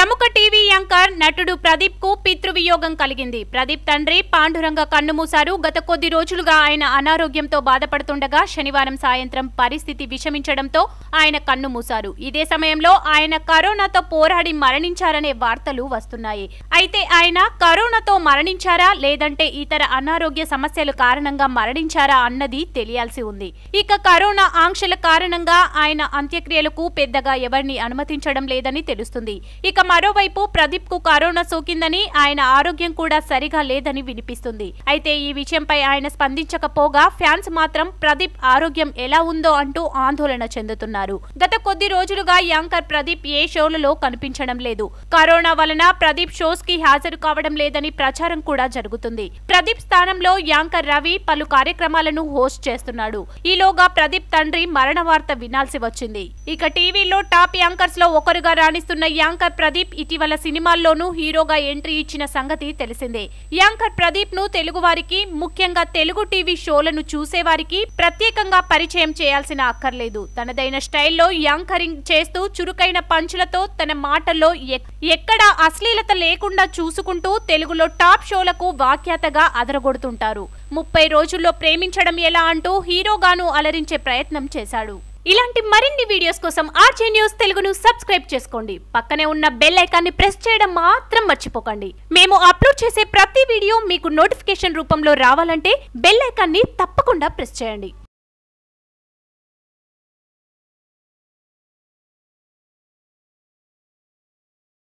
ప్రముఖ TV anchor నటుడు ప్రదీప్ కు పితృవియోగం కలిగింది ప్రదీప్ తండ్రి పాండురంగ కన్నుమూశారు గత కొద్ది రోజులుగా ఆయన అనారోగ్యంతో బాధపడుతుండగా శనివారం సాయంత్రం పరిస్థితి విషమించడంతో ఆయన కన్నుమూశారు ఇదే సమయంలో ఆయన కరోనాతో పోరాడి మరణించారనే వార్తలు వస్తున్నాయి అయితే ఆయన కరోనాతో మరణించారా లేదంటే ఇతర అనారోగ్య సమస్యల కారణంగా మరణించారా అన్నది తెలియాల్సి ఉంది ఇక కరోనా ఆంక్షల కారణంగా ఆయన అంత్యక్రియలకు పెద్దగా ఎవరిని అనుమతించడం లేదని తెలుస్తుంది ఇక మరోవైపు ప్రదీప్ కు కరోనా సోకిందని ఆయన ఆరోగ్యం కూడా సరిగా లేదని వినిపిస్తుంది అయితే ఈ విషయంపై ఆయన స్పందించకపోగా ఫ్యాన్స్ మాత్రం ప్రదీప్ ఆరోగ్యం ఎలా ఉందో అంటూ ఆందోళన చెందుతున్నారు గత కొద్ది రోజులుగా యాంకర్ ప్రదీప్ ఏ షోలలో కనిపించడం లేదు కరోనా వలన ప్రదీప్ షోస్ కి హాజరు కావడం లేదని ప్రచారం కూడా జరుగుతుంది ప్రదీప్ స్థానంలో యాంకర్ రవి పలు కార్యక్రమాలను హోస్ట్ చేస్తున్నాడు ఈలోగా ప్రదీప్ తండ్రి మరణ వార్త వినాల్సి వచ్చింది ఇక టీవీలో టాప్ యాంకర్స్ లో ఒకరుగా రాణిస్తున్న యాంకర్ ప్రదీప్ ప్రదీప్ ఇటీవల సినిమాల్లోనూ హీరోగా ఎంట్రీ ఇచ్చిన సంగతి తెలిసిందే యాంకర్ ప్రదీప్ ను తెలుగువారికి ముఖ్యంగా తెలుగు టీవీ షోలను చూసేవారికి ప్రత్యేకంగా పరిచయం చేయాల్సిన అక్కర్లేదు తనదైన స్టైల్లో యాంకరింగ్ చేస్తూ చురుకైన పంచులతో తన మాటల్లో ఎక్కడా అశ్లీలత లేకుండా చూసుకుంటూ తెలుగులో టాప్ షోలకు వాఖ్యాతగా అదరగొడుతుంటారు ముప్పై రోజుల్లో ప్రేమించడం ఎలా అంటూ హీరోగాను అలరించే ప్రయత్నం చేశాడు ఇలాంటి మరిన్ని వీడియోస్ కోసం ఆర్జే న్యూస్ తెలుగును సబ్స్క్రైబ్ చేసుకోండి పక్కనే ఉన్న బెల్ ఐకాన్ని ప్రెస్ చేయడం మాత్రం మర్చిపోకండి మేము అప్లోడ్ చేసే ప్రతి వీడియో మీకు నోటిఫికేషన్ రూపంలో రావాలంటే బెల్ ఐకాన్ని తప్పకుండా ప్రెస్ చేయండి